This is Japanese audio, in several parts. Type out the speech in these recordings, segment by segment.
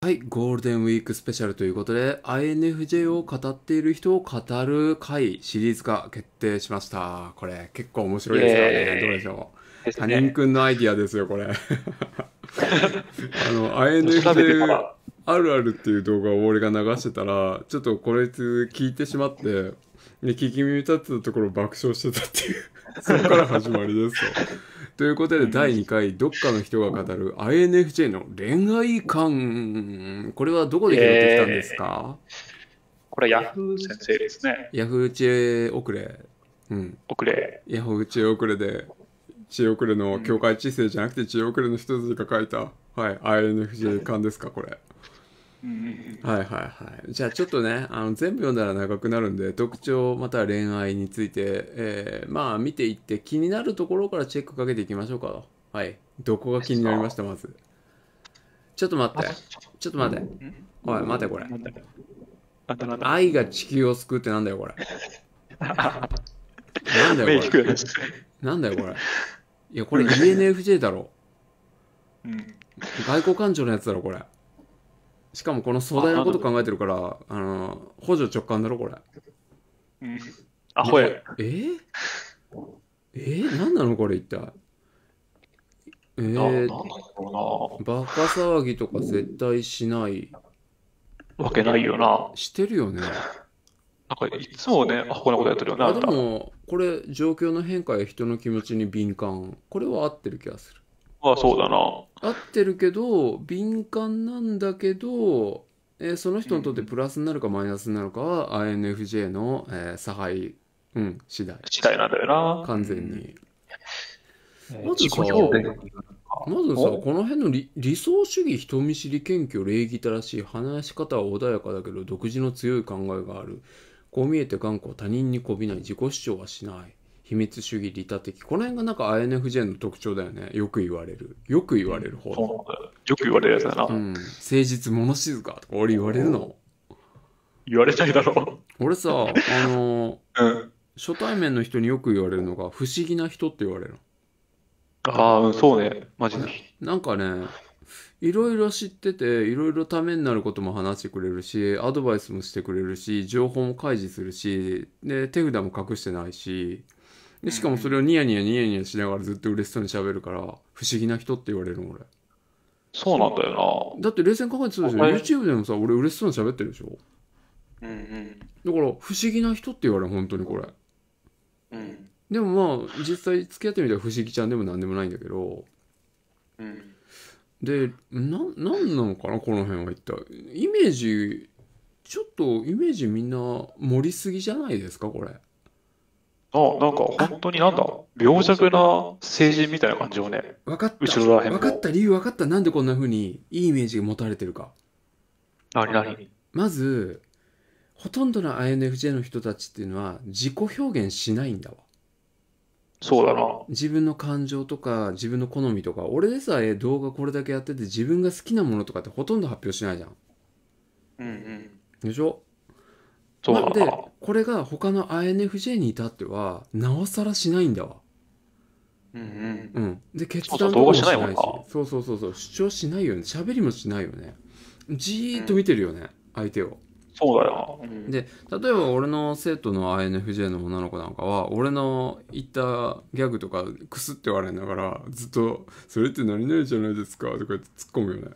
はい、ゴールデンウィークスペシャルということで、INFJ を語っている人を語る回シリーズ化決定しました。これ結構面白いですよね。どうでしょう。他人くんのアイディアですよ、これ。あの、INFJ あるあるっていう動画を俺が流してたら、ちょっとこれ聞いてしまって、聞き耳立ってたところ爆笑してたっていう、そこから始まりですよ。ということで、第2回、どっかの人が語る INFJ の恋愛観。これはどこで拾ってきたんですか、えー、これ、ヤフー先生ですね。ヤフー知恵遅れ。うん。遅れ。ヤフー知恵遅れで、知恵遅れの境界知性じゃなくて知恵遅れの人たちが書いた、はい、INFJ 感ですか、これ。はいはいはい。じゃあちょっとね、あの全部読んだら長くなるんで、特徴または恋愛について、えー、まあ見ていって気になるところからチェックかけていきましょうか。はい。どこが気になりました、まず。ちょっと待って。ちょっと待って。おい、待てこれ。愛が地球を救うってなんだよ、これ。なんだよ、これ。なんだよ、これ。いや、これ ENFJ だろ。う外交官庁のやつだろ、これ。しかもこの壮大なこと考えてるからあの補助直感だろこれうんアえー、えー、何なのこれ一体えー、バカ騒ぎとか絶対しないわけないよなしてるよねなんかいつもね、アホなことやってるよな。でも、これ、状況の変化や人の気持ちに敏感。これは合ってる気がする。あそうだな。合ってるけど、敏感なんだけど、えー、その人にとってプラスになるかマイナスになるかは、INFJ の、えー、差配、うん、次第。次第なんだよな。完全に。うん、まずさ、まずさ、この辺の理想主義、人見知り、謙虚、礼儀正しい、話し方は穏やかだけど、独自の強い考えがある。こう見えて頑固、他人にこびない、自己主張はしない。秘密主義利他的この辺がなんか INFJ の特徴だよねよく言われるよく言われる方、うん、よく言われるやつだな、うん、誠実物静かとか俺言われるの言われゃいだろう俺さあの、うん、初対面の人によく言われるのが不思議な人って言われるああうんそうねマジでなんかねいろいろ知ってていろいろためになることも話してくれるしアドバイスもしてくれるし情報も開示するしで手札も隠してないしでしかもそれをニヤニヤニヤニヤしながらずっと嬉しそうに喋るから不思議な人って言われるの俺そうなんだよなだって冷静に考えてそうでしょ YouTube でもさ俺嬉しそうに喋ってるでしょうんうんだから不思議な人って言われる本当にこれうんでもまあ実際付き合ってみたら不思議ちゃんでも何でもないんだけどうんでななんなのかなこの辺は一体イメージちょっとイメージみんな盛りすぎじゃないですかこれの、なんか本当になんだ、病弱な成人みたいな感じをね、分かった。後ろら分かった理由分かった。なんでこんな風にいいイメージが持たれてるか。何にまず、ほとんどの INFJ の人たちっていうのは自己表現しないんだわ。そうだな。自分の感情とか自分の好みとか、俺でさえ動画これだけやってて自分が好きなものとかってほとんど発表しないじゃん。うんうん。でしょなんでこれが他の INFJ に至ってはなおさらしないんだわうんうん。うん、で決断もしないしそうそうそうそう主張しないよね喋りもしないよねじーっと見てるよね、相手をそうだよ。うんで例えば俺の生徒の INFJ の女の子なんかは俺の言ったギャグとかクスって笑いながらずっと「それって何々じゃないですか」とか言って突っ込むよね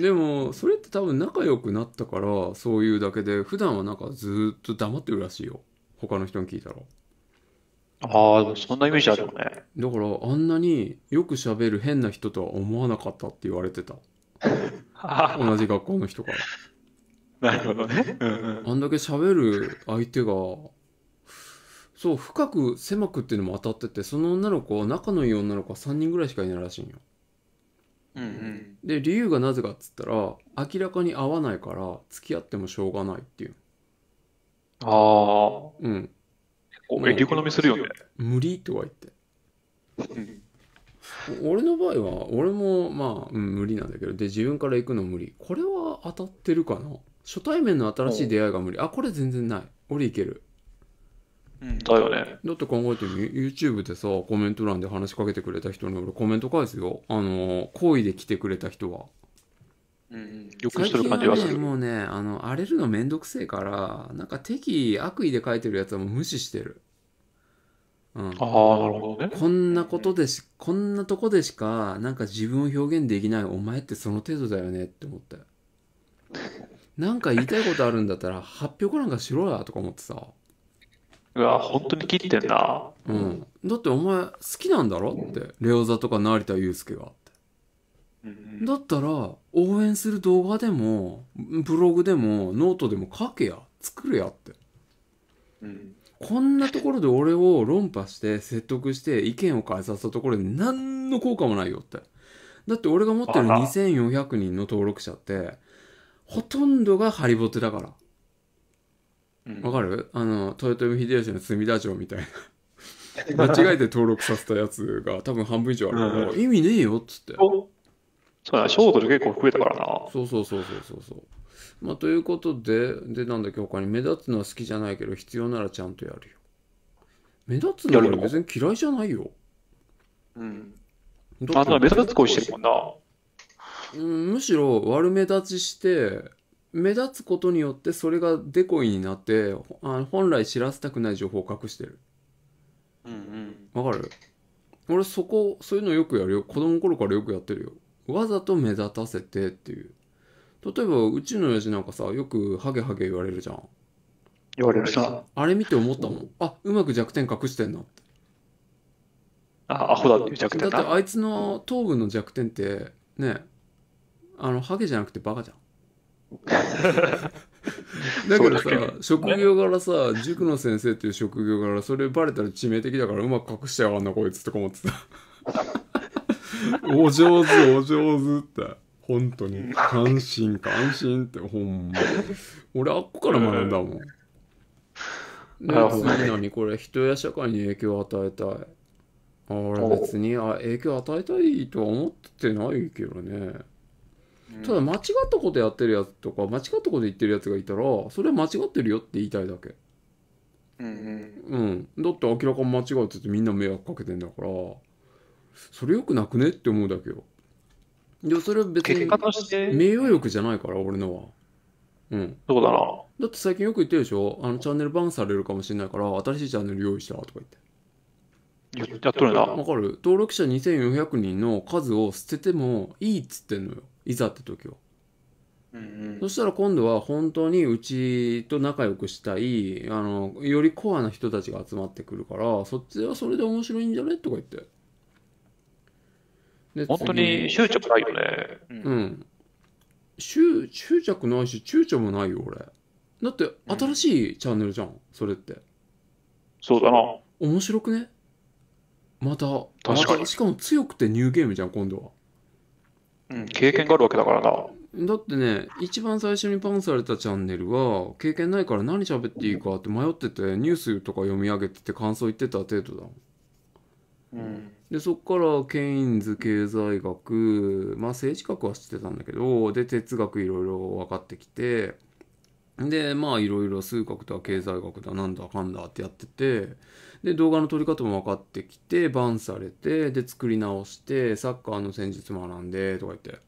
でもそれって多分仲良くなったからそういうだけで普段はなんかずっと黙ってるらしいよ他の人に聞いたらああそんなイメージあるよねだからあんなによく喋る変な人とは思わなかったって言われてた 同じ学校の人からなるほどね、あんだけ喋る相手がそう深く狭くっていうのも当たっててその女の子仲のいい女の子は3人ぐらいしかいないらしいんようんうん、で理由がなぜかっつったら明らかに合わないから付き合ってもしょうがないっていうああうんえり好みするよね無理とは言って俺の場合は俺もまあ、うん、無理なんだけどで自分から行くの無理これは当たってるかな初対面の新しい出会いが無理あこれ全然ない俺いけるだよね。だって考えてみ、YouTube でさ、コメント欄で話しかけてくれた人に俺コメント返すよ。あの、好意で来てくれた人は。うん、よくしてる感じはする。ね、もうね、あの、荒れるのめんどくせえから、なんか敵悪意で書いてるやつはもう無視してる。うん、ああ、なるほどね。こんなことでし、こんなとこでしか、なんか自分を表現できないお前ってその程度だよねって思って。なんか言いたいことあるんだったら、発表かなんかしろやとか思ってさ。うわ本当に切ってんなうんだってお前好きなんだろってレオザとか成田悠輔がだったら応援する動画でもブログでもノートでも書けや作るやって、こんなところで俺を論破して説得して意見を変えさせたところで何の効果もないよってだって俺が持ってる2400人の登録者ってほとんどがハリボテだからわかるあの豊臣秀吉の隅田城みたいな 間違えて登録させたやつが多分半分以上あるから、うん、意味ねえよっつってそうだショートで結構増えたからなそうそうそうそうそうそうまあということででなんだっけ他に目立つのは好きじゃないけど必要ならちゃんとやるよ目立つのは別に嫌いじゃないようんあとは目立つ恋してるもんな、うん、むしろ悪目立ちして目立つことによってそれがデコイになってあ本来知らせたくない情報を隠してるうんうわ、かる俺そこそういうのよくやるよ子供の頃からよくやってるよわざと目立たせてっていう例えばうちの親父なんかさよくハゲハゲ言われるじゃん言われるさあれ見て思ったもん、あうまく弱点隠してんなってあアホだって弱点だだってあいつの頭部の弱点ってねあのハゲじゃなくてバカじゃん だけどさ、職業柄さ、塾の先生っていう職業柄、それバレたら致命的だからうまく隠してやがんな、こいつとか思ってた。お上手、お上手って。本当に。感心、感心って、ほんま。俺、あっこから学んだもん。ね、次何これ、人や社会に影響を与えたい。あ俺別にあ影響与えたいとは思ってないけどね。ただ間違ったことやってるやつとか間違ったこと言ってるやつがいたらそれは間違ってるよって言いたいだけうん、うん、だって明らかに間違うってってみんな迷惑かけてんだからそれよくなくねって思うだけよでや、それは別に名誉欲じゃないから俺のはうんそうだなだって最近よく言ってるでしょあのチャンネルバンされるかもしれないから新しいチャンネル用意したとか言ってやっとるな。わかる登録者2400人の数を捨ててもいいっつってんのよ。いざって時は、うんうん、そしたら今度は本当にうちと仲良くしたいあのよりコアな人たちが集まってくるからそっちはそれで面白いんじゃねとか言ってで本当に執着ないよねうん執執着ないし躊躇もないよ俺だって新しいチャンネルじゃん、それってそうだな面白くねまた確かにしかも強くてニューゲームじゃん今度はうん、経験があるわけだからな。だってね、一番最初にパンされたチャンネルは、経験ないから何喋っていいかって迷ってて、ニュースとか読み上げてて感想言ってた程度だうん、でそっからケインズ経済学まあ政治学は知ってたんだけどで哲学いろいろ分かってきてでまあいろいろ数学とは経済学だなんだかんだってやっててで、動画の撮り方も分かってきて、バンされて、で、作り直して、サッカーの戦術学んで、とか言って。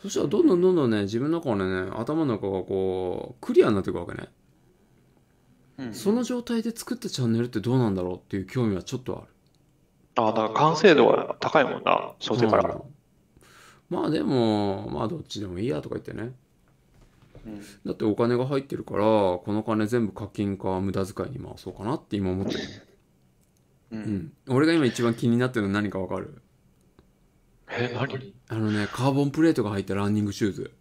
そしたら、どんどんどんどんね、自分の中のね、頭の中がこう、クリアになっていくわけね。うん、その状態で作ったチャンネルってどうなんだろうっていう興味はちょっとある。ああ、だから完成度が高いもんな、小生から。まあでも、まあどっちでもいいやとか言ってね。だってお金が入ってるからこの金全部課金か無駄遣いに回そうかなって今思ってる、うん、うん、俺が今一番気になってるの何かわかるえ何あのねカーボンプレートが入ったランニングシューズ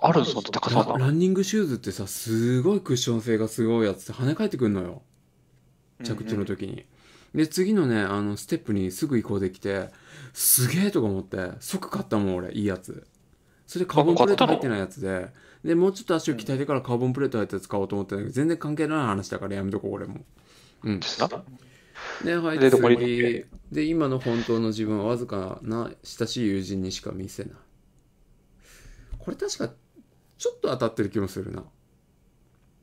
あるんですか高さランニングシューズってさすごいクッション性がすごいやつって跳ね返ってくんのよ着地の時に、うんうん、で次のねあのステップにすぐ移行できてすげえとか思って即買ったもん俺いいやつそれカーボンプレート入ってないやつで、で、もうちょっと足を鍛えてからカーボンプレート入ったやつ買おうと思ったんだけど、全然関係ない話だからやめとこう、俺も。うん。ですな。で、はい、で、今の本当の自分はわずかな親しい友人にしか見せない。これ確か、ちょっと当たってる気もするな。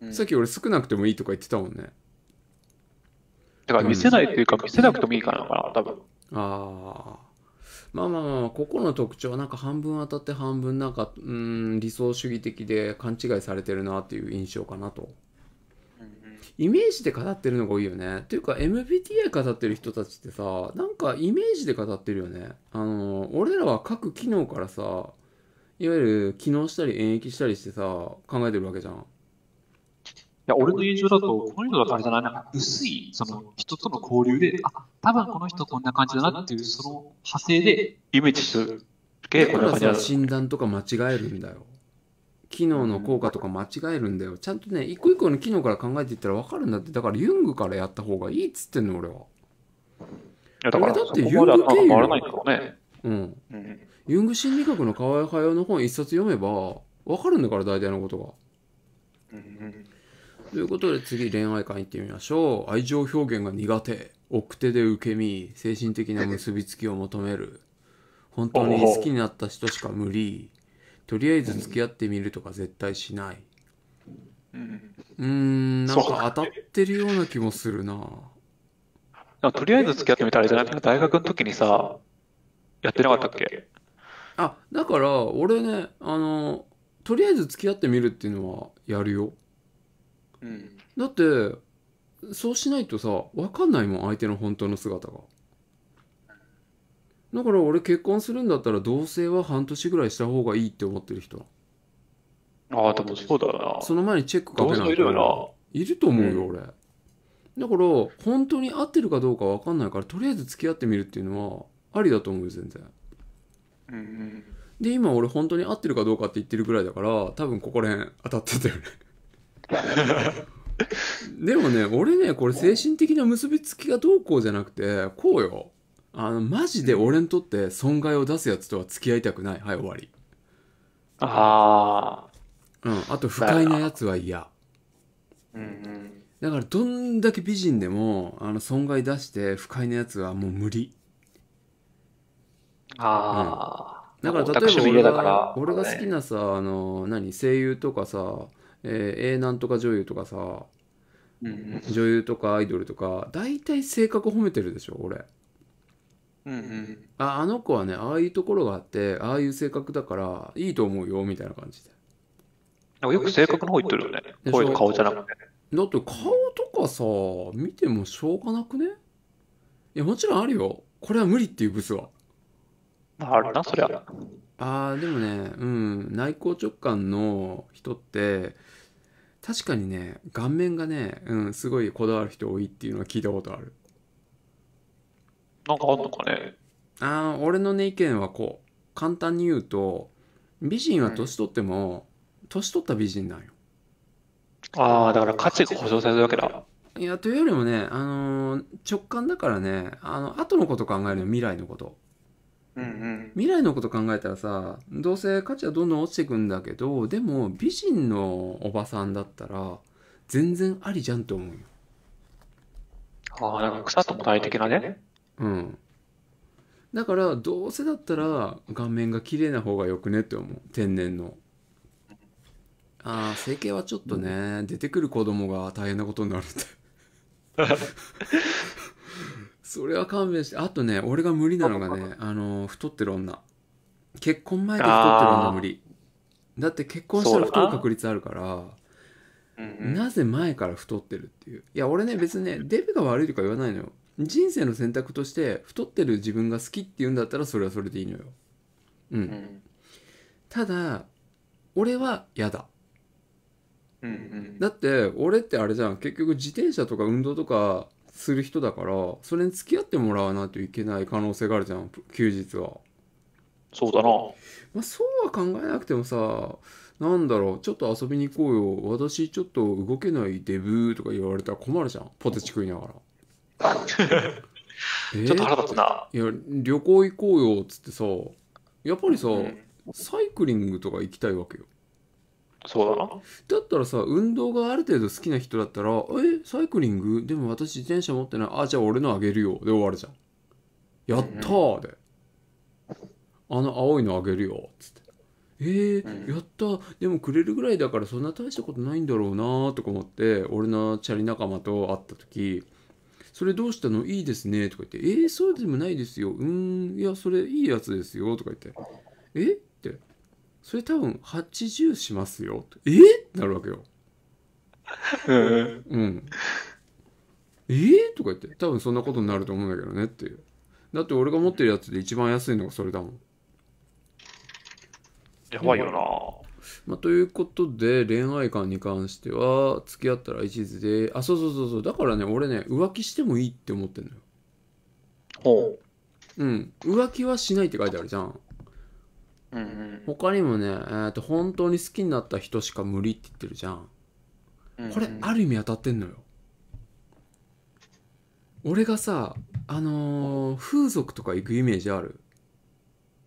うん、さっき俺少なくてもいいとか言ってたもんね。だから見せないっていうか、見せなくてもいいかな、多分。ああ。まあまあまあ、ここの特徴はなんか半分当たって半分なんか、うん、理想主義的で勘違いされてるなっていう印象かなと。イメージで語ってるのが多いよね。っていうか MBTI 語ってる人たちってさ、なんかイメージで語ってるよね。あの、俺らは各機能からさ、いわゆる機能したり演疫したりしてさ、考えてるわけじゃん。や俺の印象だと、この人だとあれじゃないな、薄いその人との交流で、あ多分この人こんな感じだなっていう、その派生でイメージするけ、こん診断とか間違えるんだよ。機能の効果とか間違えるんだよ。ちゃんとね、一個一個の機能から考えていったら分かるんだって。だからユングからやった方がいいっつってんの、俺は。だ俺だってユングねうん、うん。ユング心理学の河合駿の本一冊読めば分かるんだから、大体のことが。うんということで次恋愛観いってみましょう愛情表現が苦手奥手で受け身精神的な結びつきを求める本当に好きになった人しか無理とりあえず付き合ってみるとか絶対しないうんなんか当たってるような気もするなとりあえず付き合ってみたらじゃないか大学の時にさやってなかったっけあだから俺ねあのとりあえず付き合ってみるっていうのはやるようん、だってそうしないとさ分かんないもん相手の本当の姿がだから俺結婚するんだったら同棲は半年ぐらいした方がいいって思ってる人ああ多分そうだなその前にチェックかけないといるよないると思うよ、うん、俺だから本当に合ってるかどうか分かんないからとりあえず付き合ってみるっていうのはありだと思うよ全然うん、うん、で今俺本当に合ってるかどうかって言ってるぐらいだから多分ここら辺当たってたよね でもね、俺ね、これ精神的な結びつきがどうこうじゃなくて、こうよ。あの、マジで俺にとって損害を出すやつとは付き合いたくない。はい、終わり。ああ。うん、あと不快なやつは嫌。うんうん。だからどんだけ美人でも、あの、損害出して不快なやつはもう無理。ああ、うん。だから例えば俺が、俺が好きなさ、あの、何、声優とかさ、えー、なんとか女優とかさ、うん女優とかアイドルとか大体性格褒めてるでしょ俺。うんうん、ああの子はねああいうところがあってああいう性格だからいいと思うよみたいな感じでなんかよく性格の方言ってるよね声と顔じゃなくてだって顔とかさ見てもしょうがなくねいやもちろんあるよこれは無理っていうブスはあるなそりゃああでもねうん内向直感の人って確かにね、顔面がね、うん、すごいこだわる人多いっていうのは聞いたことある。なんかあんのかね。ああ、俺のね、意見はこう。簡単に言うと、美人は年取っても、うん、年取った美人なんよ。ああ、だから価値が保証されるわけだ。いや、というよりもね、あの直感だからね、あの、後のこと考えるの、未来のこと。うんうん、未来のこと考えたらさどうせ価値はどんどん落ちてくんだけどでも美人のおばさんだったら全然ありじゃんと思うよああなんか草とも体的なねうんだからどうせだったら顔面が綺麗な方がよくねって思う天然のああ整形はちょっとね、うん、出てくる子供が大変なことになるって それは勘弁してあとね俺が無理なのがねあの太ってる女結婚前で太ってる女無理だって結婚したら太る確率あるからなぜ前から太ってるっていういや俺ね別にねデブが悪いとか言わないのよ人生の選択として太ってる自分が好きって言うんだったらそれはそれでいいのようん、うん、ただ俺は嫌だうんうん、だって俺ってあれじゃん結局自転車とか運動とかする人だからそれに付き合ってもらわないといけない可能性があるじゃん休日はそうだな、まあ、そうは考えなくてもさなんだろうちょっと遊びに行こうよ私ちょっと動けないデブとか言われたら困るじゃんポテチ食いながら ちょっと腹立つないや旅行行こうよっつってさやっぱりさ、うん、サイクリングとか行きたいわけよそうだなだったらさ運動がある程度好きな人だったら「えサイクリングでも私自転車持ってないあじゃあ俺のあげるよ」で終わるじゃん「やったー」で「あの青いのあげるよ」っつって「えー、やったでもくれるぐらいだからそんな大したことないんだろうな」とか思って俺のチャリ仲間と会った時「それどうしたのいいですね」とか言って「えー、そうでもないですようんいやそれいいやつですよ」とか言って「えそれ多分80しますよ。えってなるわけよ。うん。えとか言って、多分そんなことになると思うんだけどねっていう。だって俺が持ってるやつで一番安いのがそれだもん。やばいよな、まあ、ということで、恋愛観に関しては、付き合ったら一途で、あ、そうそうそうそう、だからね、俺ね、浮気してもいいって思ってんのよ。ほう。うん。浮気はしないって書いてあるじゃん。うん他にもね、えー、と本当に好きになった人しか無理って言ってるじゃん、うんこれある意味当たってんのよ俺がさあのー、風俗とか行くイメージある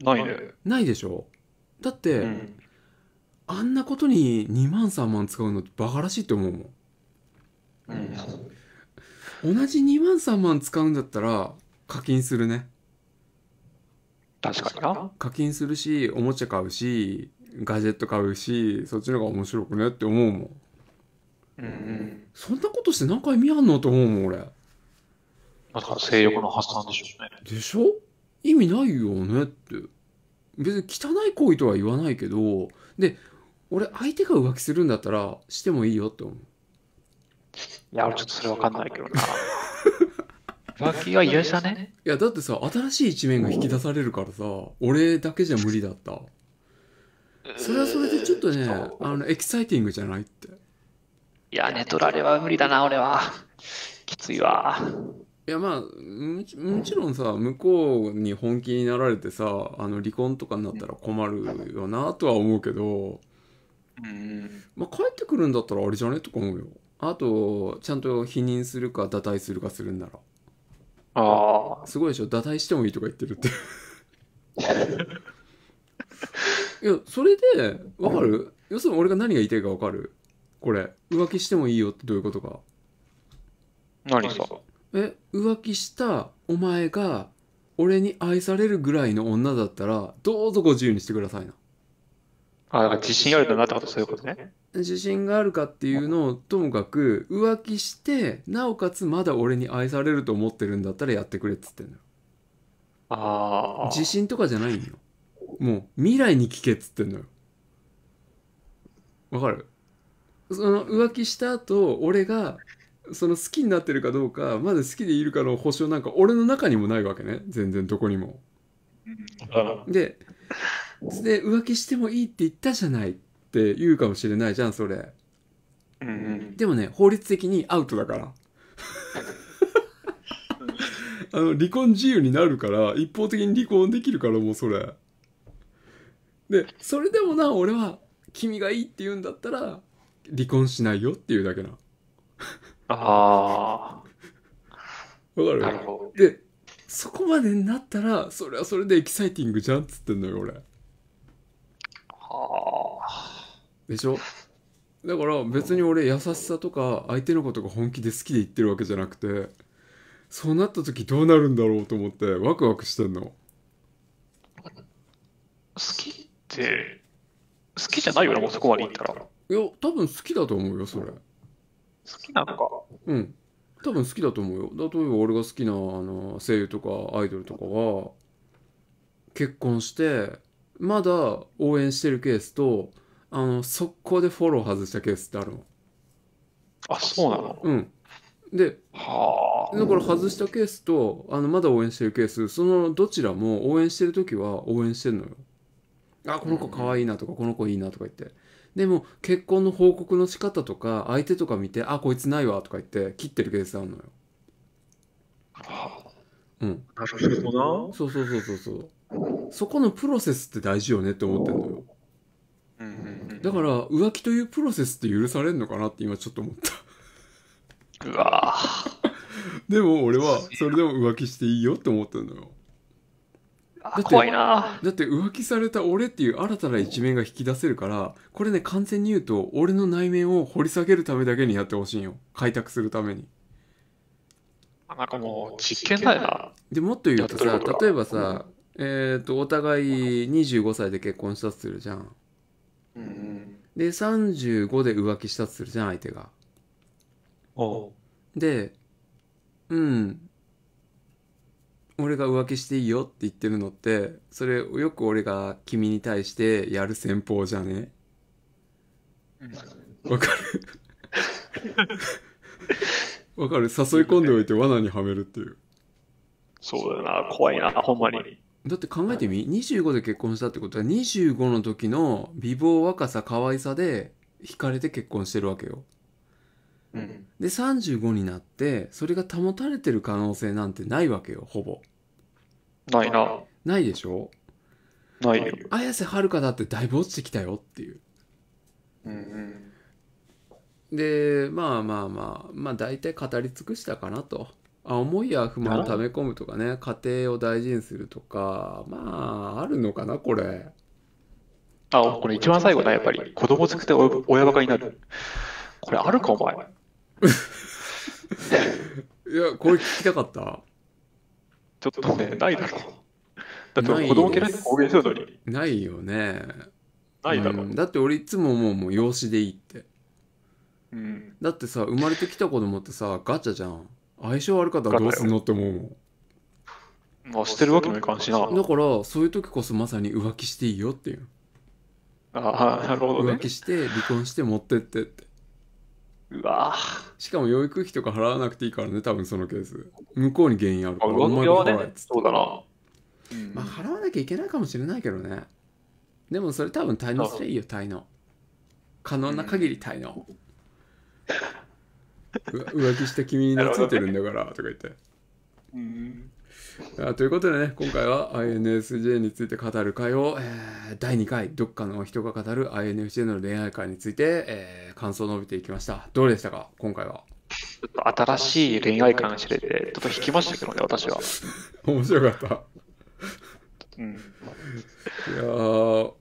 ないねないでしょだって、うん、あんなことに2万3万使うのってバカらしいって思うもん、うん、同じ2万3万使うんだったら課金するね確かにな課金するしおもちゃ買うしガジェット買うしそっちの方が面白くねって思うもんうんうんそんなことして何回見やんのと思うもん俺だから性欲の発散でしょうねでしょ意味ないよねって別に汚い行為とは言わないけどで俺相手が浮気するんだったらしてもいいよって思ういや俺ちょっとそれわかんないけどな浮気は許さねいやだってさ新しい一面が引き出されるからさ俺だけじゃ無理だったそれはそれでちょっとねあのエキサイティングじゃないっていや寝取られは無理だな俺はきついわいやまあもちろんさ向こうに本気になられてさあの離婚とかになったら困るよなとは思うけど、まあ、帰ってくるんだったらあれじゃねとか思うよあとちゃんと否認するか堕退するかするんなら。ああ。すごいでしょ。打退してもいいとか言ってるって。いや、それで、わかる、要するに俺が何が言いたいかわかるこれ。浮気してもいいよってどういうことか。何さ。え、浮気したお前が、俺に愛されるぐらいの女だったら、どうぞご自由にしてくださいな。あ、か自信あるんだなってことそういうことね。自信があるかっていうのをともかく浮気してなおかつまだ俺に愛されると思ってるんだったらやってくれっつってんのああ自信とかじゃないんよもう未来に聞けっつってんのよわかるその浮気した後俺がその好きになってるかどうかまだ好きでいるかの保証なんか俺の中にもないわけね全然どこにもでで浮気してもいいって言ったじゃないって言うかもしれないじゃんそれ、うんうん、でもね法律的にアウトだから あの離婚自由になるから一方的に離婚できるからもうそれでそれでもな俺は君がいいって言うんだったら離婚しないよっていうだけなああわかるでそこまでになったらそれはそれでエキサイティングじゃんっつってんのよ俺はあでしょだから別に俺優しさとか相手のことが本気で好きで言ってるわけじゃなくてそうなった時どうなるんだろうと思ってワクワクしてんの好きって好きじゃないよなもうそこまでいったらいや多分好きだと思うよそれ好きなのかうん多分好きだと思うよ例えば俺が好きなあの声優とかアイドルとかは結婚してまだ応援してるケースとあの、速攻でフォロー外したケースってあるの。あ、そうなのうん。で、はあ。だから外したケースと、あの、まだ応援してるケース、そのどちらも応援してるときは応援してるのよ。あ、この子可愛いなとか、この子いいなとか言って。でも、結婚の報告の仕方とか、相手とか見て、あ、こいつないわとか言って、切ってるケースあるのよ。はあ。うん。なるほどな。そうそうそうそうそう。そこのプロセスって大事よねって思ってんのよ。だから浮気というプロセスって許されるのかなって今ちょっと思ったうわ でも俺はそれでも浮気していいよって思ってんのよだって怖いなだって浮気された俺っていう新たな一面が引き出せるからこれね完全に言うと俺の内面を掘り下げるためだけにやってほしいよ開拓するためになんかもう実験だよなでもっと言うとさ例えばさ、えっ、ー、とお互い25歳で結婚したとするじゃんうん、で35で浮気したとするじゃん相手がでうん俺が浮気していいよって言ってるのってそれよく俺が君に対してやる戦法じゃねわ、かるわかる誘い込んでおいて罠にはめるっていうそうだな怖いなほんまにだって考えてみ、はい、25で結婚したってことは25の時の美貌若さ可愛さで惹かれて結婚してるわけよ。うん、で35になってそれが保たれてる可能性なんてないわけよほぼ。ないな。ないでしょないよ。綾瀬はるかだってだいぶ落ちてきたよっていう。うん、うん、でまあまあまあまあ大体語り尽くしたかなと。あ思いや不満を溜め込むとかね家庭を大事にするとかまああるのかなこれあこれ一番最後だ、やっぱり子供作って親バカになるこれあるかお前 いやこれ聞きたかったちょっとねないだろだって子供嫌いっ公言するのにないよねないだろ、うん、だって俺いつももうもう養子でいいって、うん、だってさ生まれてきた子供ってさガチャじゃん相性悪かったらどうすんのって思うもんまあ、してるわけにもいかんしな。だからそういう時こそまさに浮気していいよっていうああ、なるほど浮気して離婚して持ってってってうわぁ。しかも養育費とか払わなくていいからね多分そのケース向こうに原因あるかまあ、ら上おね、そうだな。まあ払わなきゃいけないかもしれないけどねでもそれ多分滞納すればいいよ滞納可能な限り滞納、浮気した君に懐いてるんだからとか言って。うんあということでね今回は i n s j について語る会を、えー、第2回どっかの人が語る INFJ の恋愛会について、えー、感想を述べていきましたどうでしたか今回はちょっと新しい恋愛感知れてちょっと引きましたけどね私は 面白かったうん、いや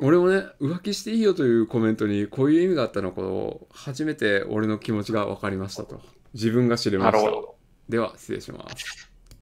俺もね浮気していいよというコメントにこういう意味があったのとを初めて俺の気持ちが分かりましたと自分が知れましたでは失礼します